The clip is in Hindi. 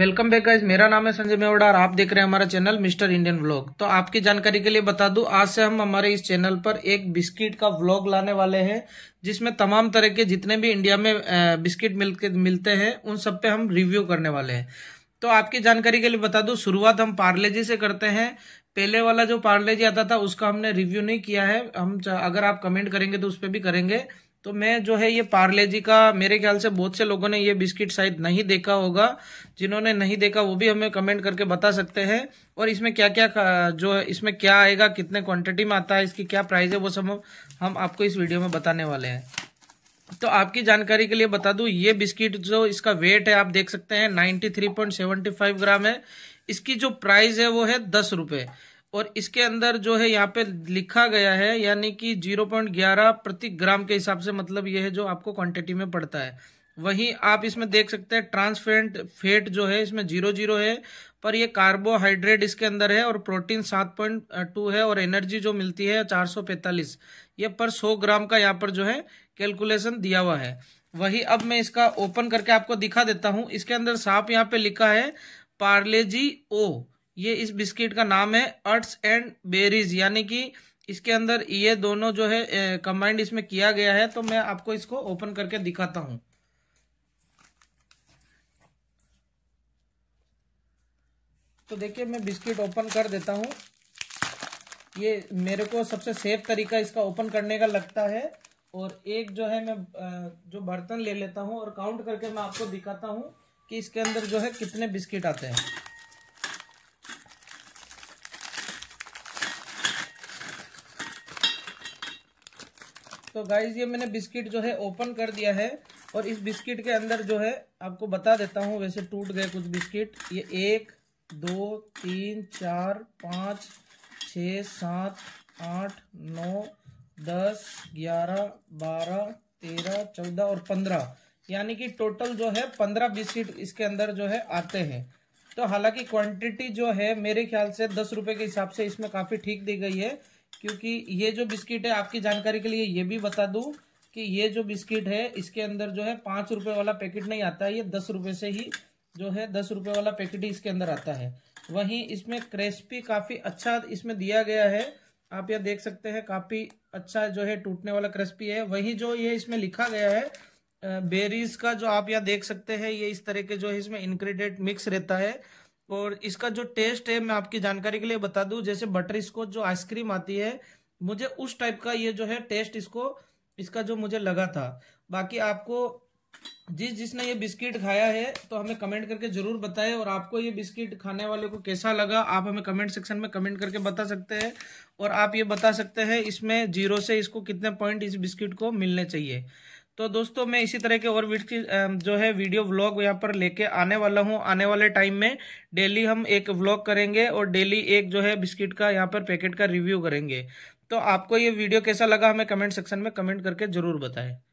वेलकम बैक गाइज मेरा नाम है संजय मेवड़ा और आप देख रहे हैं हमारा चैनल मिस्टर इंडियन व्लॉग तो आपकी जानकारी के लिए बता दूं आज से हम हमारे इस चैनल पर एक बिस्किट का व्लॉग लाने वाले हैं जिसमें तमाम तरह के जितने भी इंडिया में बिस्किट मिल मिलते हैं उन सब पे हम रिव्यू करने वाले हैं तो आपकी जानकारी के लिए बता दू शुरुआत हम पार्ले जी से करते हैं पहले वाला जो पार्ले जी आता था उसका हमने रिव्यू नहीं किया है हम अगर आप कमेंट करेंगे तो उस पर भी करेंगे तो मैं जो है ये पार्ले जी का मेरे ख्याल से बहुत से लोगों ने ये बिस्किट शायद नहीं देखा होगा जिन्होंने नहीं देखा वो भी हमें कमेंट करके बता सकते हैं और इसमें क्या क्या जो है इसमें क्या आएगा कितने क्वांटिटी में आता है इसकी क्या प्राइस है वो सब हम आपको इस वीडियो में बताने वाले हैं तो आपकी जानकारी के लिए बता दू ये बिस्किट जो इसका वेट है आप देख सकते हैं नाइन्टी ग्राम है इसकी जो प्राइस है वो है दस रुपये और इसके अंदर जो है यहाँ पे लिखा गया है यानी कि जीरो पॉइंट ग्यारह प्रति ग्राम के हिसाब से मतलब यह है जो आपको क्वांटिटी में पड़ता है वहीं आप इसमें देख सकते हैं ट्रांसफेरेंट फेट जो है इसमें जीरो जीरो है पर ये कार्बोहाइड्रेट इसके अंदर है और प्रोटीन सात पॉइंट टू है और एनर्जी जो मिलती है चार सौ पैंतालीस ये पर सौ ग्राम का यहाँ पर जो है कैलकुलेशन दिया हुआ है वही अब मैं इसका ओपन करके आपको दिखा देता हूँ इसके अंदर साफ यहाँ पे लिखा है पार्लेजी ओ ये इस बिस्किट का नाम है अर्ट्स एंड बेरीज यानी कि इसके अंदर ये दोनों जो है कंबाइंड इसमें किया गया है तो मैं आपको इसको ओपन करके दिखाता हूं तो देखिए मैं बिस्किट ओपन कर देता हूं ये मेरे को सबसे सेफ तरीका इसका ओपन करने का लगता है और एक जो है मैं जो बर्तन ले लेता हूं और काउंट करके मैं आपको दिखाता हूँ कि इसके अंदर जो है कितने बिस्किट आते हैं तो गाइज ये मैंने बिस्किट जो है ओपन कर दिया है और इस बिस्किट के अंदर जो है आपको बता देता हूँ वैसे टूट गए कुछ बिस्किट ये एक दो तीन चार पाँच छ सात आठ नौ दस ग्यारह बारह तेरह चौदह और पंद्रह यानी कि टोटल जो है पंद्रह बिस्किट इसके अंदर जो है आते हैं तो हालांकि क्वांटिटी जो है मेरे ख्याल से दस रुपए के हिसाब से इसमें काफ़ी ठीक दी गई है क्योंकि ये जो बिस्किट है आपकी जानकारी के लिए ये भी बता दूं कि ये जो बिस्किट है इसके अंदर जो है पाँच रुपये वाला पैकेट नहीं आता है ये दस रुपये से ही जो है दस रुपये वाला पैकेट ही इसके अंदर आता है वहीं इसमें क्रेस्पी काफ़ी अच्छा इसमें दिया गया है आप यह देख सकते हैं काफ़ी अच्छा जो है टूटने वाला क्रेस्पी है वहीं जो ये इसमें लिखा गया है बेरीज का जो आप यह देख सकते हैं ये इस तरह के जो है इसमें इनक्रीडियट मिक्स रहता है और इसका जो टेस्ट है मैं आपकी जानकारी के लिए बता दूं जैसे बटर स्कॉच जो आइसक्रीम आती है मुझे उस टाइप का ये जो है टेस्ट इसको इसका जो मुझे लगा था बाकी आपको जिस जिसने ये बिस्किट खाया है तो हमें कमेंट करके जरूर बताएं और आपको ये बिस्किट खाने वाले को कैसा लगा आप हमें कमेंट सेक्शन में कमेंट करके बता सकते हैं और आप ये बता सकते हैं इसमें जीरो से इसको कितने पॉइंट इस बिस्किट को मिलने चाहिए तो दोस्तों मैं इसी तरह के और की जो है वीडियो व्लॉग यहाँ पर लेके आने वाला हूँ आने वाले टाइम में डेली हम एक व्लॉग करेंगे और डेली एक जो है बिस्किट का यहाँ पर पैकेट का रिव्यू करेंगे तो आपको ये वीडियो कैसा लगा हमें कमेंट सेक्शन में कमेंट करके जरूर बताएं